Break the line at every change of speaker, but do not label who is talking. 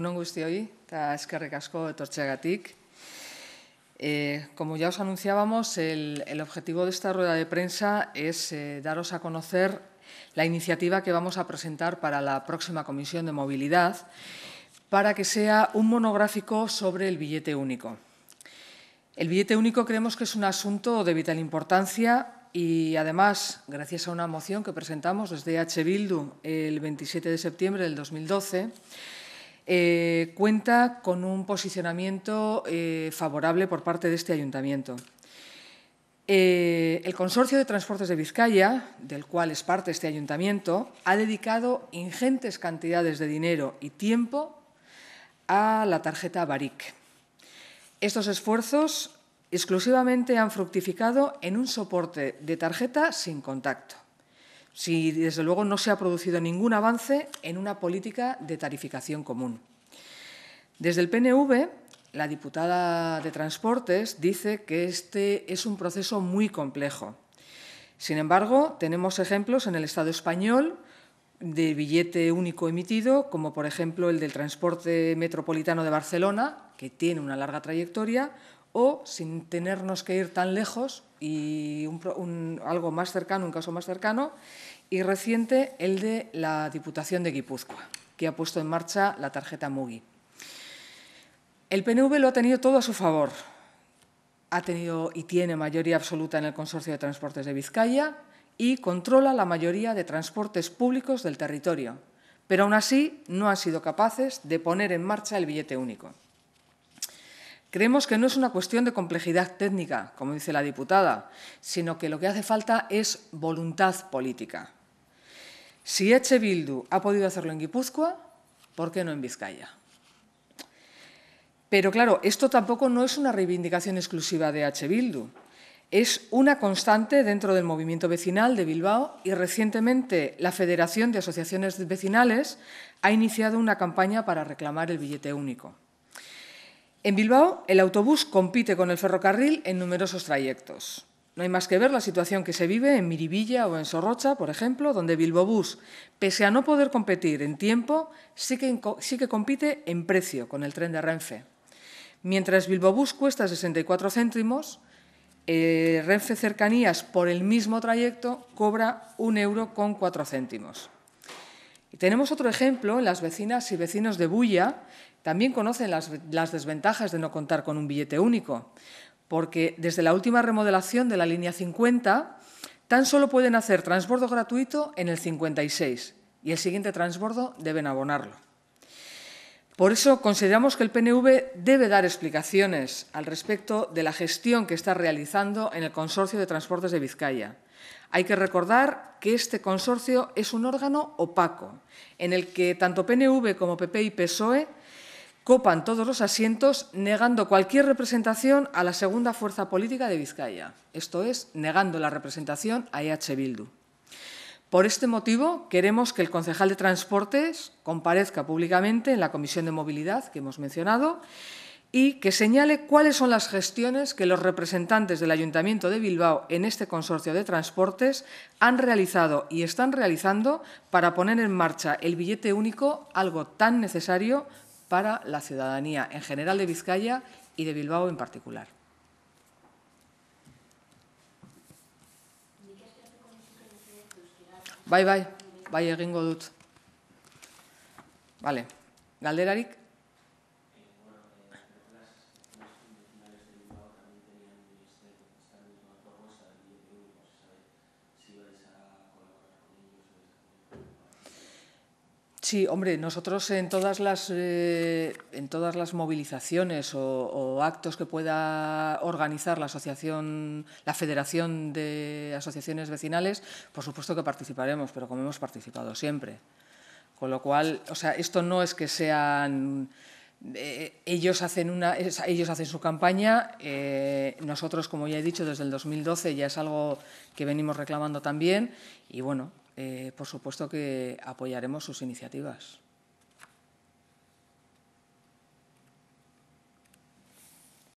Un hoy hoy, eskerrik asko de Eh, como ya os anunciábamos, el, objetivo de esta rueda de prensa es eh, daros a conocer la iniciativa que vamos a presentar para la próxima Comisión de Movilidad para que sea un monográfico sobre el billete único. El billete único creemos que es un asunto de vital importancia y además, gracias a una moción que presentamos desde H. Bildu el 27 de septiembre del 2012, eh, cuenta con un posicionamiento eh, favorable por parte de este ayuntamiento. Eh, el Consorcio de Transportes de Vizcaya, del cual es parte este ayuntamiento, ha dedicado ingentes cantidades de dinero y tiempo a la tarjeta Baric. Estos esfuerzos exclusivamente han fructificado en un soporte de tarjeta sin contacto si desde luego no se ha producido ningún avance en una política de tarificación común. Desde el PNV, la diputada de Transportes dice que este es un proceso muy complejo. Sin embargo, tenemos ejemplos en el Estado español de billete único emitido, como por ejemplo el del transporte metropolitano de Barcelona, que tiene una larga trayectoria, o sin tenernos que ir tan lejos y un, algo más cercano, un caso más cercano y reciente, el de la Diputación de Guipúzcoa, que ha puesto en marcha la tarjeta MUGI. El PNV lo ha tenido todo a su favor. Ha tenido y tiene mayoría absoluta en el Consorcio de Transportes de Vizcaya y controla la mayoría de transportes públicos del territorio, pero aún así no han sido capaces de poner en marcha el billete único. Creemos que no es una cuestión de complejidad técnica, como dice la diputada, sino que lo que hace falta es voluntad política. Si H. Bildu ha podido hacerlo en Guipúzcoa, ¿por qué no en Vizcaya? Pero claro, esto tampoco no es una reivindicación exclusiva de H. Bildu. Es una constante dentro del movimiento vecinal de Bilbao y recientemente la Federación de Asociaciones Vecinales ha iniciado una campaña para reclamar el billete único. En Bilbao, el autobús compite con el ferrocarril en numerosos trayectos. No hay más que ver la situación que se vive en Miribilla o en Sorrocha, por ejemplo, donde Bilbobús, pese a no poder competir en tiempo, sí que, compite en precio con el tren de Renfe. Mientras Bilbobús cuesta 64 céntimos, eh, Renfe Cercanías por el mismo trayecto cobra un euro con céntimos tenemos otro ejemplo las vecinas y vecinos de Bulla, también conocen las, las desventajas de no contar con un billete único, porque desde la última remodelación de la línea 50 tan solo pueden hacer transbordo gratuito en el 56 y el siguiente transbordo deben abonarlo. Por eso consideramos que el PNV debe dar explicaciones al respecto de la gestión que está realizando en el Consorcio de Transportes de Vizcaya hay que recordar que este consorcio es un órgano opaco, en el que tanto PNV como PP y PSOE copan todos los asientos negando cualquier representación a la segunda fuerza política de Vizcaya, esto es, negando la representación a EH Bildu. Por este motivo, queremos que el concejal de Transportes comparezca públicamente en la Comisión de Movilidad que hemos mencionado y que señale cuáles son las gestiones que los representantes del Ayuntamiento de Bilbao en este consorcio de transportes han realizado y están realizando para poner en marcha el billete único, algo tan necesario para la ciudadanía en general de Vizcaya y de Bilbao en particular. Bye, bye. Bye, egingo Vale, galderarik? Sí, hombre, nosotros en todas las, eh, en todas las movilizaciones o, actos que pueda organizar la asociación, la Federación de Asociaciones Vecinales, por supuesto que participaremos, pero como hemos participado siempre. Con lo cual, o sea, esto no es que sean... Eh, ellos, hacen una, ellos hacen su campaña, eh, nosotros, como ya he dicho, desde el 2012 ya es algo que venimos reclamando también, y bueno, eh, por supuesto que apoyaremos sus iniciativas.